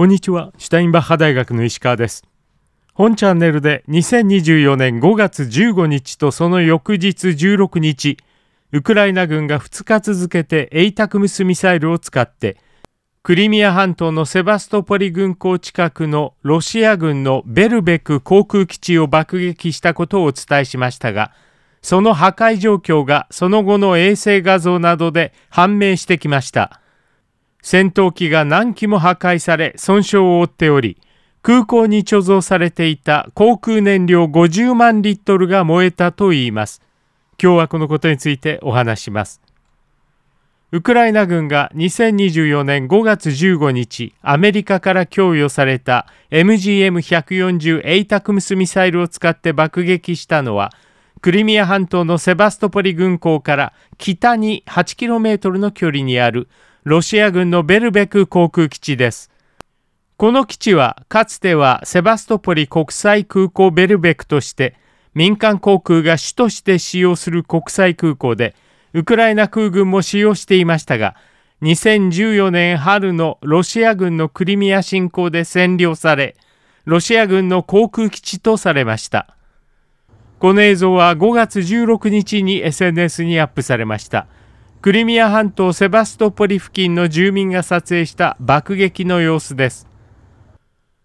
こんにちはシュタインバッハ大学の石川です本チャンネルで2024年5月15日とその翌日16日ウクライナ軍が2日続けて ATACMS ミサイルを使ってクリミア半島のセバストポリ軍港近くのロシア軍のベルベク航空基地を爆撃したことをお伝えしましたがその破壊状況がその後の衛星画像などで判明してきました。戦闘機が何機も破壊され損傷を負っており空港に貯蔵されていた航空燃料50万リットルが燃えたといいます今日はこのことについてお話しますウクライナ軍が2024年5月15日アメリカから供与された MGM140 エイタクムスミサイルを使って爆撃したのはクリミア半島のセバストポリ軍港から北に8トルの距離にあるロシア軍のベルベク航空基地です。この基地はかつてはセバストポリ国際空港ベルベクとして民間航空が主として使用する国際空港でウクライナ空軍も使用していましたが2014年春のロシア軍のクリミア侵攻で占領されロシア軍の航空基地とされましたこの映像は5月16日に SNS にアップされましたクリミア半島セバストポリ付近の住民が撮影した爆撃の様子です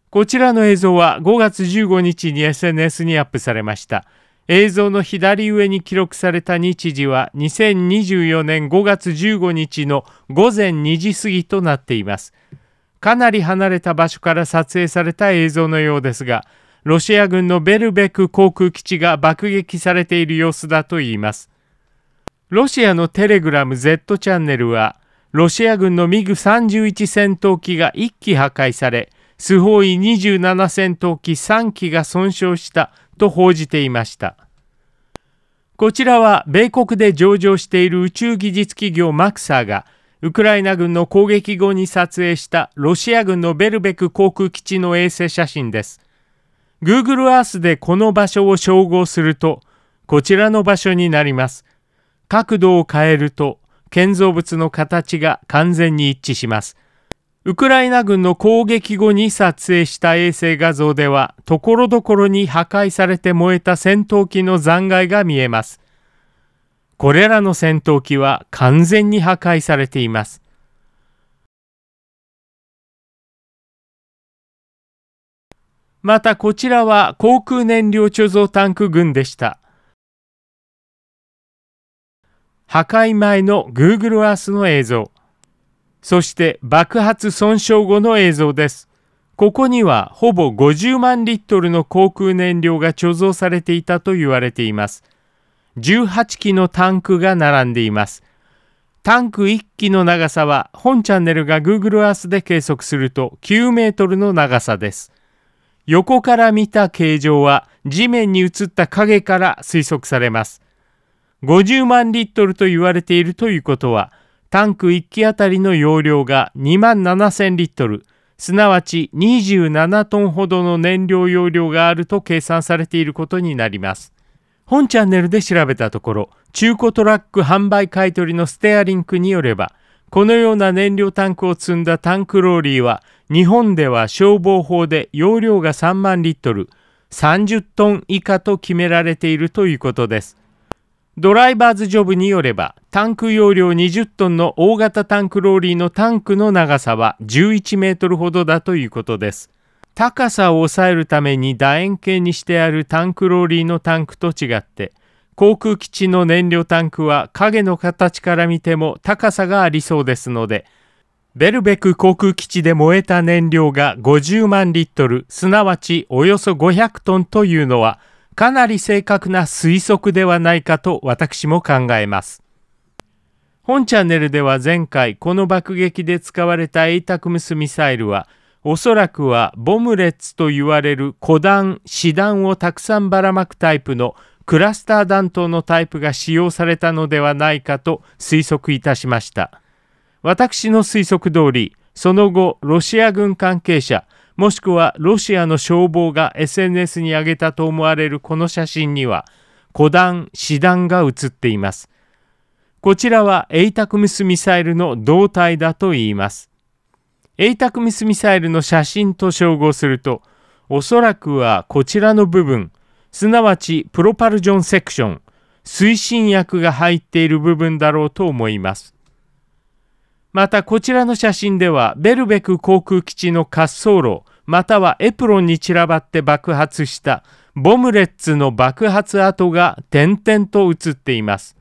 こちらの映像は5月15日に SNS にアップされました映像の左上に記録された日時は2024年5月15日の午前2時過ぎとなっていますかなり離れた場所から撮影された映像のようですがロシア軍のベルベク航空基地が爆撃されている様子だといいますロシアのテレグラム Z チャンネルは、ロシア軍のミグ31戦闘機が1機破壊され、スホーイ27戦闘機3機が損傷したと報じていました。こちらは米国で上場している宇宙技術企業マクサーがウクライナ軍の攻撃後に撮影したロシア軍のベルベク航空基地の衛星写真です。Google Earth でこの場所を照合するとこちらの場所になります。角度を変えると建造物の形が完全に一致します。ウクライナ軍の攻撃後に撮影した衛星画像では、ところどころに破壊されて燃えた戦闘機の残骸が見えます。これらの戦闘機は完全に破壊されています。またこちらは航空燃料貯蔵タンク群でした。破壊前の Google Earth の映像、そして爆発損傷後の映像です。ここにはほぼ50万リットルの航空燃料が貯蔵されていたと言われています。18基のタンクが並んでいます。タンク1機の長さは本チャンネルが Google Earth で計測すると9メートルの長さです。横から見た形状は地面に映った影から推測されます。50万リットルと言われているということは、タンク1基あたりの容量が2万7000リットル、すなわち27トンほどの燃料容量があると計算されていることになります。本チャンネルで調べたところ、中古トラック販売買取のステアリンクによれば、このような燃料タンクを積んだタンクローリーは、日本では消防法で容量が3万リットル、30トン以下と決められているということです。ドライバーズジョブによれば、タンク容量20トンの大型タンクローリーのタンクの長さは11メートルほどだということです。高さを抑えるために楕円形にしてあるタンクローリーのタンクと違って、航空基地の燃料タンクは影の形から見ても高さがありそうですので、ベルベク航空基地で燃えた燃料が50万リットル、すなわちおよそ500トンというのは、かなり正確な推測ではないかと私も考えます。本チャンネルでは前回この爆撃で使われた ATACMS ミサイルはおそらくはボムレッツと言われる古弾、子弾をたくさんばらまくタイプのクラスター弾頭のタイプが使用されたのではないかと推測いたしました。私の推測通り、その後、ロシア軍関係者、もしくはロシアの消防が SNS に上げたと思われるこの写真には、古弾、死弾が写っています。こちらはエイタクミスミサイルの胴体だと言います。エイタクミスミサイルの写真と照合すると、おそらくはこちらの部分、すなわちプロパルジョンセクション、推進薬が入っている部分だろうと思います。またこちらの写真ではベルベク航空基地の滑走路またはエプロンに散らばって爆発したボムレッツの爆発跡が点々と写っています。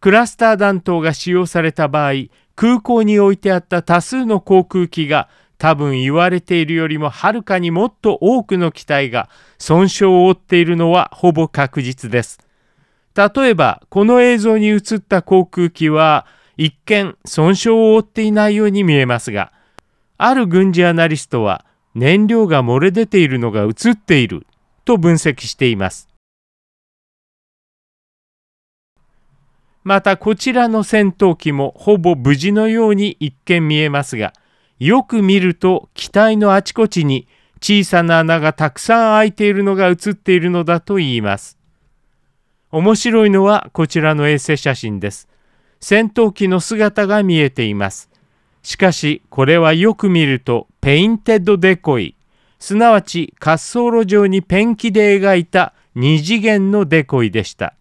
クラスター弾頭が使用された場合、空港に置いてあった多数の航空機が多分言われているよりもはるかにもっと多くの機体が損傷を負っているのはほぼ確実です。例えば、この映像に映った航空機は一見損傷を負っていないように見えますが、ある軍事アナリストは燃料が漏れ出ているのが映っていると分析しています。またこちらの戦闘機もほぼ無事のように一見見えますが、よく見ると機体のあちこちに小さな穴がたくさん開いているのが映っているのだと言います。面白いのはこちらの衛星写真です。戦闘機の姿が見えています。しかしこれはよく見るとペインテッドデコイすなわち滑走路上にペンキで描いた2次元のデコイでした。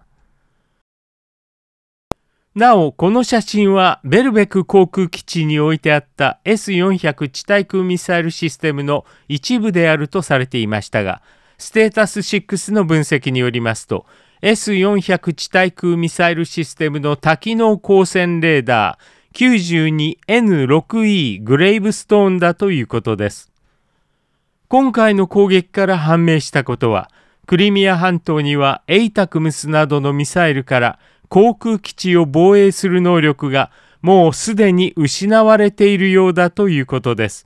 なおこの写真はベルベク航空基地に置いてあった S400 地対空ミサイルシステムの一部であるとされていましたがステータス6の分析によりますと S400 地対空ミサイルシステムの多機能光線レーダー 92N6E グレイブストーンだということです。今回の攻撃から判明したことは、クリミア半島には ATACMS などのミサイルから航空基地を防衛する能力がもうすでに失われているようだということです。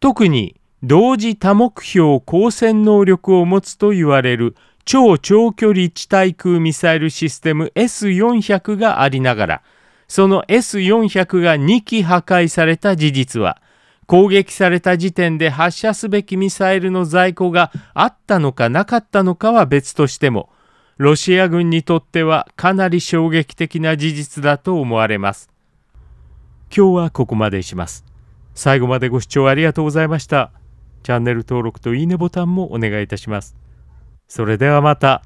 特に同時多目標光線能力を持つと言われる超長距離地対空ミサイルシステム S400 がありながら、その S400 が2機破壊された事実は、攻撃された時点で発射すべきミサイルの在庫があったのかなかったのかは別としても、ロシア軍にとってはかなり衝撃的な事実だと思われます。今日はここまでします。最後までご視聴ありがとうございました。チャンネル登録といいねボタンもお願いいたします。それではまた。